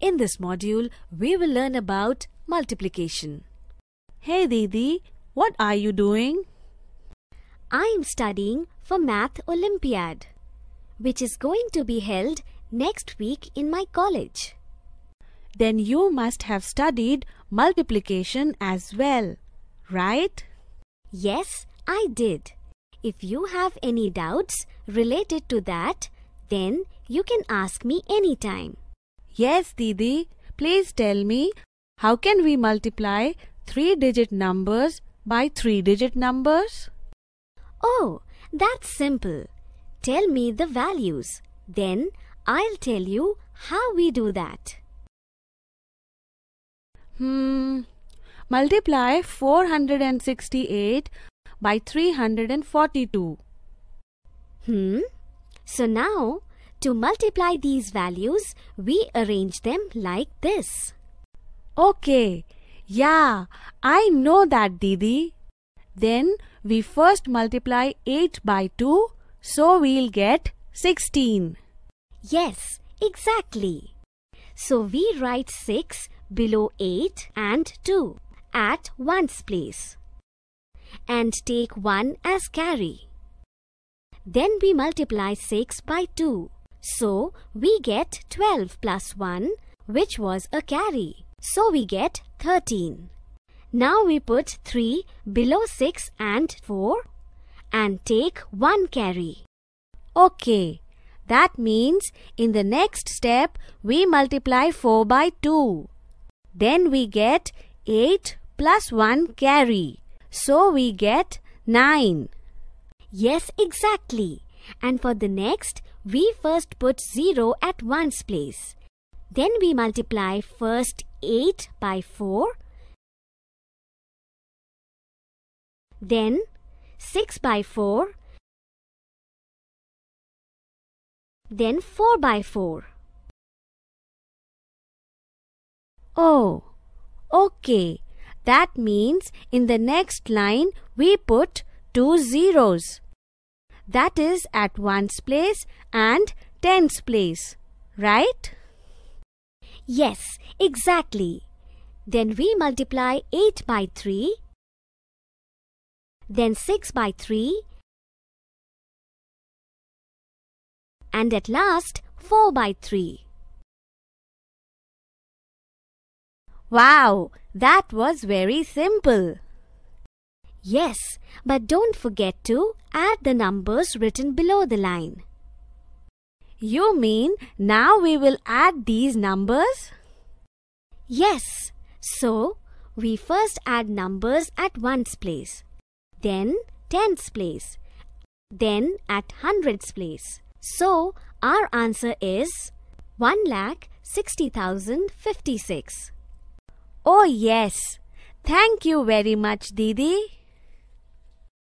In this module, we will learn about multiplication. Hey Didi, what are you doing? I am studying for Math Olympiad, which is going to be held next week in my college. Then you must have studied multiplication as well, right? Yes, I did. If you have any doubts related to that, then you can ask me anytime. Yes, Didi, please tell me, how can we multiply three-digit numbers by three-digit numbers? Oh, that's simple. Tell me the values. Then I'll tell you how we do that. Hmm. Multiply 468 by 342. Hmm. So now to multiply these values, we arrange them like this. Okay, yeah, I know that Didi. Then we first multiply 8 by 2, so we'll get 16. Yes, exactly. So we write 6 below 8 and 2 at 1's place and take 1 as carry. Then we multiply 6 by 2 so we get 12 plus 1 which was a carry. So we get 13. Now we put 3 below 6 and 4 and take 1 carry. Okay, that means in the next step we multiply 4 by 2. Then we get 8 plus 1 carry. So we get 9. Yes, exactly and for the next, we first put 0 at 1's place. Then we multiply first 8 by 4, then 6 by 4, then 4 by 4. Oh, okay. That means in the next line we put two zeros that is at ones place and tens place, right? Yes, exactly. Then we multiply 8 by 3, then 6 by 3, and at last 4 by 3. Wow, that was very simple. Yes, but don't forget to add the numbers written below the line. You mean now we will add these numbers? Yes. So, we first add numbers at ones place, then tens place, then at hundreds place. So, our answer is one lakh sixty thousand fifty six. Oh yes. Thank you very much, Didi.